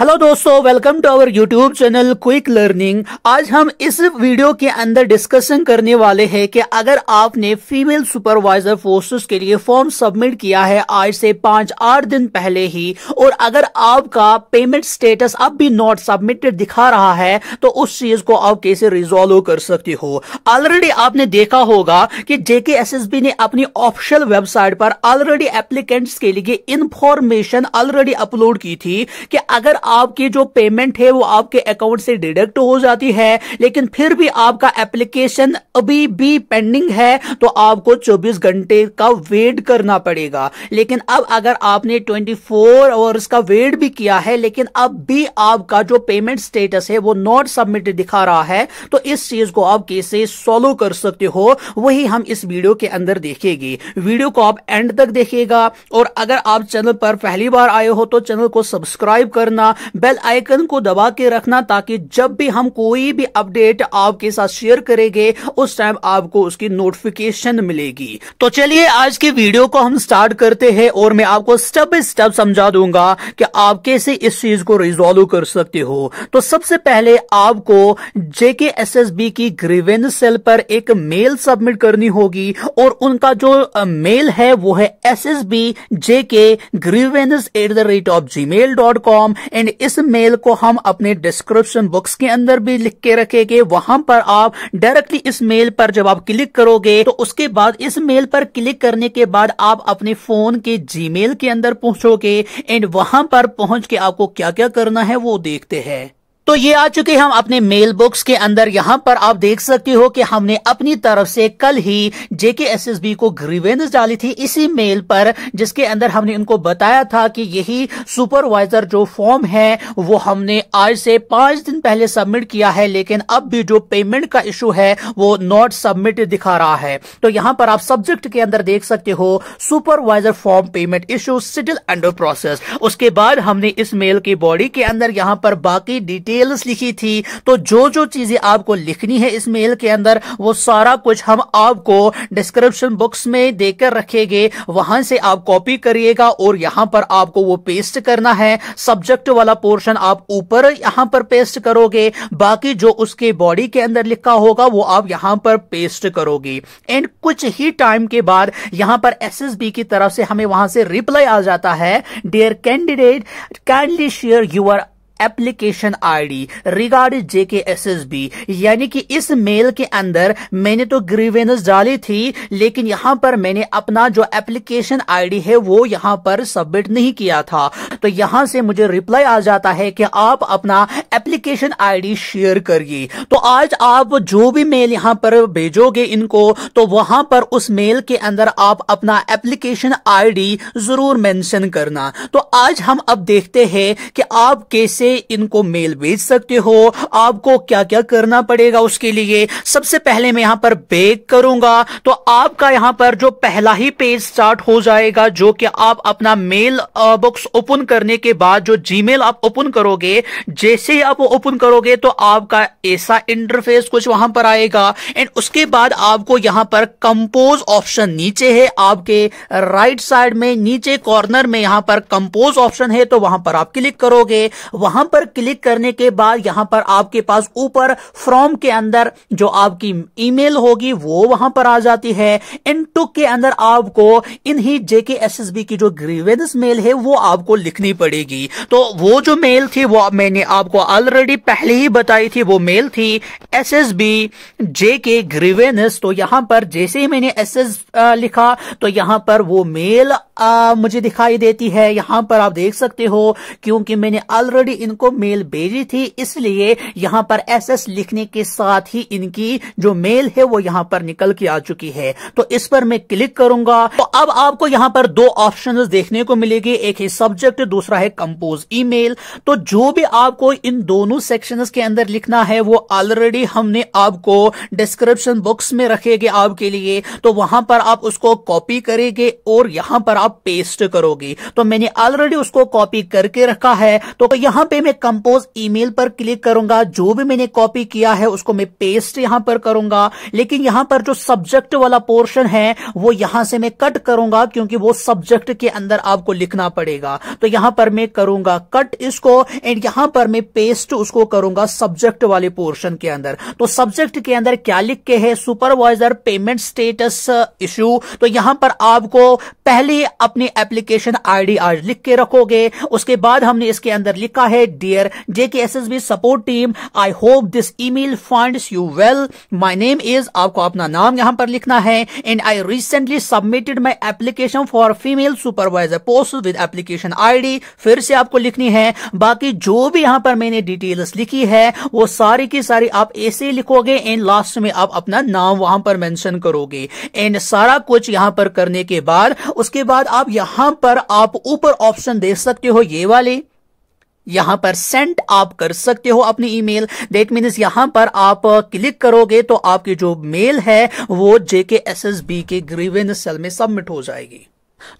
hello दोस्तों welcome to our YouTube channel quick learning आज हम इस वीडियो के अंदर डिस्कशन करने वाले हैं कि अगर आपने फीमेल सुपरवाइजर फोर्सेस के लिए फॉर्म सबमिट किया है आज से पांच आठ दिन पहले ही और अगर आपका पेमेंट स्टेटस अब भी नॉट सबमिटेड दिखा रहा है तो उस चीज को आप कैसे रिजोल्व कर सकते हो ऑलरेडी आपने देखा होगा कि जेके ने अपनी ऑफिशियल वेबसाइट पर ऑलरेडी एप्लीकेट्स के लिए इन्फॉर्मेशन ऑलरेडी अपलोड की थी कि अगर आपकी जो पेमेंट है वो आपके अकाउंट से डिडक्ट हो जाती है लेकिन फिर भी आपका एप्लीकेशन अभी भी पेंडिंग है तो आपको 24 घंटे का वेट करना पड़ेगा लेकिन अब अगर आपने 24 आवर्स का वेट भी किया है लेकिन अब भी आपका जो पेमेंट स्टेटस है वो नॉट सबमिट दिखा रहा है तो इस चीज को आप कैसे सॉल्व कर सकते हो वही हम इस वीडियो के अंदर देखेगी वीडियो को आप एंड तक देखेगा और अगर आप चैनल पर पहली बार आए हो तो चैनल को सब्सक्राइब करना बेल आइकन को दबा के रखना ताकि जब भी हम कोई भी अपडेट आपके साथ शेयर करेंगे उस टाइम आपको उसकी नोटिफिकेशन मिलेगी तो चलिए आज की वीडियो को हम स्टार्ट करते हैं और मैं आपको स्टेप बाय स्टेप समझा दूंगा कि आप कैसे इस चीज को रिजोल्व कर सकते हो तो सबसे पहले आपको जेके एस एस बी की ग्रीवेन सेल पर एक मेल सबमिट करनी होगी और उनका जो मेल है वो है S S B JK grievance at the rate of G mail dot com and लेकिन इस मेल को हम अपने डिस्क्रिप्शन बॉक्स के अंदर भी लिख के रखेंगे वहां पर आप डायरेक्टली इस मेल पर जब आप क्लिक करोगे तो उसके बाद इस मेल पर क्लिक करने के बाद आप अपने फोन के जीमेल के अंदर पहुंचोगे एंड वहां पर पहुंच के आपको क्या क्या करना है वो देखते हैं तो ये आ चुके हम अपने मेल बॉक्स के अंदर यहाँ पर आप देख सकते हो कि हमने अपनी तरफ से कल ही जेके एस एस बी को ग्रीवेंस डाली थी इसी मेल पर जिसके अंदर हमने उनको बताया था कि यही सुपरवाइजर जो फॉर्म है वो हमने आज से पांच दिन पहले सबमिट किया है लेकिन अब भी जो पेमेंट का इशू है वो नॉट सबमिट दिखा रहा है तो यहाँ पर आप सब्जेक्ट के अंदर देख सकते हो supervisor form payment issue still under process उसके बाद हमने इस मेल की बॉडी के अंदर यहाँ पर बाकी डिटेल मेल्स लिखी थी तो जो जो चीजें आपको लिखनी है इस मेल के अंदर वो सारा कुछ हम आपको डिस्क्रिप्शन बॉक्स में देकर रखेंगे वहां से आप कॉपी करिएगा और यहां पर आपको वो पेस्ट करना है सब्जेक्ट वाला पोर्शन आप ऊपर यहां पर पेस्ट करोगे बाकी जो उसके बॉडी के अंदर लिखा होगा वो आप यहां पर पेस्ट करोगे एंड कुछ ही टाइम के बाद यहां पर एस की तरफ से हमें वहां से रिप्लाई आ जाता है dear candidate kindly share your application ID regard JK SSB यानी कि इस मेल के अंदर मैंने तो ग्रीवेंस डाली थी लेकिन यहां पर मैंने अपना जो एप्लीकेशन आईडी है वो यहां पर सबमिट नहीं किया था तो यहां से मुझे रिप्लाई आ जाता है कि आप अपना एप्लीकेशन आईडी शेयर करिए तो आज आप जो भी मेल यहां पर भेजोगे इनको तो वहां पर उस मेल के अंदर आप अपना एप्लीकेशन आईडी जरूर मेंशन करना तो आज हम अब देखते हैं कि आप कैसे से इनको मेल भेज सकते हो आपको क्या क्या करना पड़ेगा उसके लिए सबसे पहले मैं यहां पर बेक करूंगा तो आपका यहां पर जो पहला ही पेज स्टार्ट हो जाएगा जो कि आप अपना मेल बॉक्स ओपन करने के बाद जो जीमेल आप ओपन करोगे जैसे ही आप ओपन करोगे तो आपका ऐसा इंटरफेस कुछ वहां पर आएगा एंड उसके बाद आपको यहां पर कंपोज ऑप्शन नीचे है आपके राइट साइड में नीचे कॉर्नर में यहां पर कंपोज ऑप्शन है तो वहां पर आप क्लिक करोगे वहां यहां पर क्लिक करने के बाद यहां पर आपके पास ऊपर फ्रॉम के अंदर जो आपकी ईमेल होगी वो वहां पर आ जाती है इनटू के अंदर आपको इन्हीं जेके एसएसबी की जो ग्रीवेंस मेल है वो आपको लिखनी पड़ेगी तो वो जो मेल थी वो मैंने आपको ऑलरेडी पहले ही बताई थी वो मेल थी S S B J grievance तो यहां पर जैसे ही मैंने एस एस लिखा तो यहां पर वो मेल आ, मुझे दिखाई देती है यहां पर आप देख सकते हो क्योंकि मैंने ऑलरेडी इनको मेल भेजी थी इसलिए यहाँ पर एसएस लिखने के साथ ही इनकी जो मेल है वो यहाँ पर निकल के आ चुकी है तो इस पर मैं क्लिक करूंगा तो अब आपको यहाँ पर दो ऑप्शन देखने को मिलेगी एक है सब्जेक्ट दूसरा है कंपोज ईमेल तो जो भी आपको इन दोनों सेक्शन के अंदर लिखना है वो ऑलरेडी हमने आपको डिस्क्रिप्शन बॉक्स में रखेगी आपके लिए तो वहां पर आप उसको कॉपी करेंगे और यहां पर आप पेस्ट करोगे तो मैंने ऑलरेडी उसको कॉपी करके रखा है तो यहां पे पे मैं कंपोज ईमेल पर क्लिक करूंगा जो भी मैंने कॉपी किया है उसको मैं पेस्ट यहां पर करूंगा लेकिन यहां पर जो सब्जेक्ट वाला पोर्शन है वो यहां से मैं कट करूंगा क्योंकि वो सब्जेक्ट के अंदर आपको लिखना पड़ेगा तो यहां पर मैं करूंगा कट इसको एंड यहां पर मैं पेस्ट उसको करूंगा सब्जेक्ट वाले पोर्शन के अंदर तो सब्जेक्ट के अंदर क्या लिख के है सुपरवाइजर पेमेंट स्टेटस इश्यू तो यहां पर आपको पहले अपनी एप्लीकेशन आईडी आज लिख के रखोगे उसके बाद हमने इसके अंदर लिखा है dear JK S B support team I hope this email find you well my name is आपको अपना नाम यहाँ पर लिखना है and I recently submitted my application for female supervisor post with application ID फिर से आपको लिखनी है बाकी जो भी यहाँ पर मैंने डिटेल्स लिखी है वो सारी की सारी आप ऐसे लिखोगे एंड लास्ट में आप अपना नाम वहां पर मेंशन करोगे एंड सारा कुछ यहाँ पर करने के बाद उसके बाद आप यहां पर आप ऊपर ऑप्शन दे सकते हो ये वाले यहां पर सेंड आप कर सकते हो अपनी ईमेल दैट मीन यहां पर आप क्लिक uh, करोगे तो आपकी जो मेल है वो जेके एस एस बी के ग्रीवेंस सेल में सबमिट हो जाएगी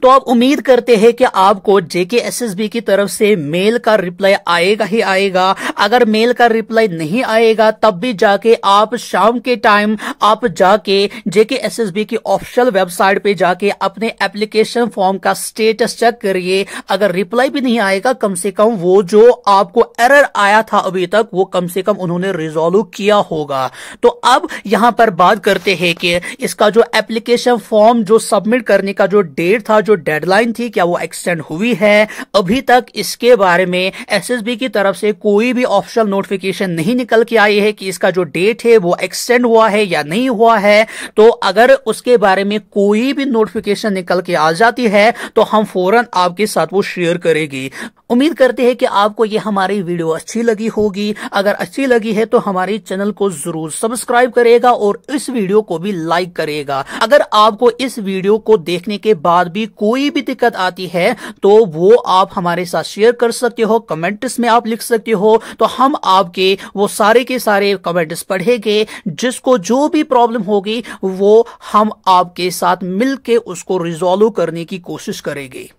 तो आप उम्मीद करते हैं कि आपको जेके की तरफ से मेल का रिप्लाई आएगा ही आएगा अगर मेल का रिप्लाई नहीं आएगा तब भी जाके आप शाम के टाइम आप जाके जेके की ऑफिशियल वेबसाइट पे जाके अपने एप्लीकेशन फॉर्म का स्टेटस चेक करिए अगर रिप्लाई भी नहीं आएगा कम से कम वो जो आपको एरर आया था अभी तक वो कम से कम उन्होंने रिजोल्व किया होगा तो अब यहां पर बात करते हैं कि इसका जो एप्लीकेशन फॉर्म जो सबमिट करने का जो डेट था जो डेडलाइन थी क्या वो एक्सटेंड हुई है अभी तक इसके बारे में एसएसबी की तरफ से कोई भी ऑफिशियल नोटिफिकेशन नहीं निकल के आई है कि इसका जो डेट है वो एक्सटेंड हुआ है या नहीं हुआ है तो अगर उसके बारे में कोई भी नोटिफिकेशन निकल के आ जाती है तो हम फौरन आपके साथ वो शेयर करेगी उम्मीद करते हैं कि आपको ये हमारी वीडियो अच्छी लगी होगी अगर अच्छी लगी है तो हमारे चैनल को जरूर सब्सक्राइब करेगा और इस वीडियो को भी लाइक करेगा अगर आपको इस वीडियो को देखने के बाद भी भी कोई भी दिक्कत आती है तो वो आप हमारे साथ शेयर कर सकते हो कमेंट्स में आप लिख सकते हो तो हम आपके वो सारे के सारे कमेंट्स पढ़ेंगे जिसको जो भी प्रॉब्लम होगी वो हम आपके साथ मिलके उसको रिजॉल्व करने की कोशिश करेंगे